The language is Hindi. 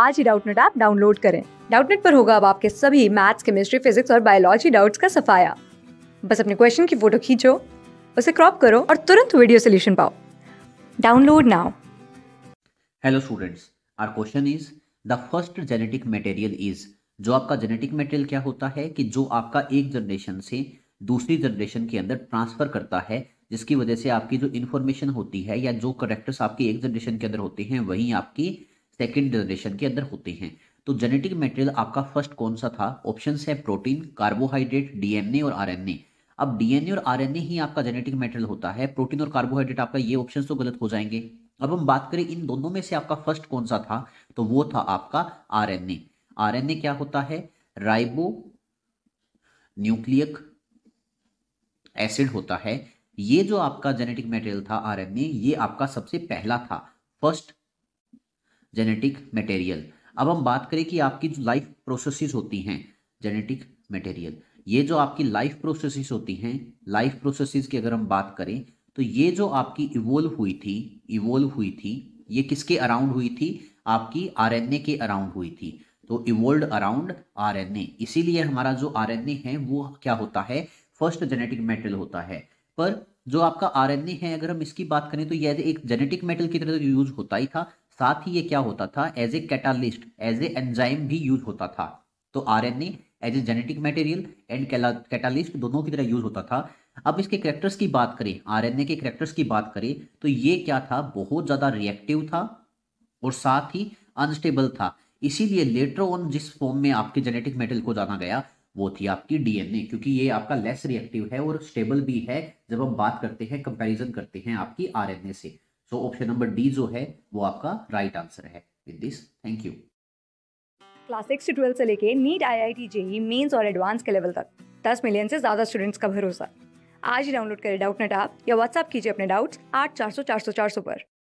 आज ही डाउटनेट ऐप डाउनलोड करें डाउटनेट पर होगा अब आपके सभी मैथ्स केमिस्ट्री फिजिक्स और बायोलॉजी डाउट्स का सफाया बस अपने क्वेश्चन की फोटो खींचो उसे क्रॉप करो और तुरंत वीडियो सोल्यूशन पाओ download now hello students our question is the first genetic material is जो आपका जेनेटिक मटेरियल क्या होता है कि जो आपका एक जनरेशन से दूसरी जनरेशन के अंदर ट्रांसफर करता है जिसकी वजह से आपकी जो इन्फॉर्मेशन होती है या जो करेक्टर्स आपके एक जनरेशन के अंदर होते हैं वही आपकी सेकेंड जनरेशन के अंदर होते हैं तो जेनेटिक मटेरियल आपका फर्स्ट कौन सा था ऑप्शन है प्रोटीन कार्बोहाइड्रेट डीएनए और आर अब डीएनए और आर ही आपका जेनेटिक मटेरियल होता है प्रोटीन और कार्बोहाइड्रेट आपका ये ऑप्शन तो गलत हो जाएंगे अब हम बात करें इन दोनों में से आपका फर्स्ट कौन सा था तो वो था आपका आरएनए आरएनए क्या होता है राइबो न्यूक्लियक एसिड होता है ये जो आपका जेनेटिक मटेरियल था आरएनए ये आपका सबसे पहला था फर्स्ट जेनेटिक मटेरियल अब हम बात करें कि आपकी जो लाइफ प्रोसेसेस होती हैं जेनेटिक मटेरियल ये जो आपकी लाइफ प्रोसेसेस होती हैं लाइफ प्रोसेसेस की अगर हम बात करें तो ये जो आपकी इवोल्व हुई थी इवोल्व हुई थी ये किसके अराउंड हुई थी आपकी आरएनए के अराउंड हुई थी तो इवोल्ड अराउंड आरएनए इसीलिए हमारा जो आरएनए है वो क्या होता है फर्स्ट जेनेटिक मेटल होता है पर जो आपका आरएनए है अगर हम इसकी बात करें तो यह एक जेनेटिक मेटल की तरह यूज तो होता ही था साथ ही ये क्या होता था as a catalyst as a enzyme भी यूज होता था तो R N A as a genetic material and catalyst दोनों की तरह यूज होता था अब इसके करेक्टर्स की बात करें आरएनए के करेक्टर्स की बात करें तो ये क्या था बहुत ज़्यादा रिएक्टिव था और साथ ही अनस्टेबल था इसीलिए लेटर ऑन जिस फॉर्म में आपके जेनेटिक मेटेरियल को जाना गया वो थी आपकी डीएनए क्योंकि ये आपका लेस रिएक्टिव है और स्टेबल भी है जब हम बात करते हैं कंपैरिजन करते हैं आपकी आरएनए से सो ऑप्शन नंबर डी जो है वो आपका राइट right आंसर है with this thank you class six से ट्वेल्थ से लेके NEET I I T JEE mains और एडवांस के लेवल तक दस मिलियन से ज़्यादा स्टूडेंट्स का भरोसा आज ही डाउनलोड करें डाउट नेट आप या व्हाट्सअप कीजिए अपने डाउट्स आठ चार सौ चार सौ चार सौ पर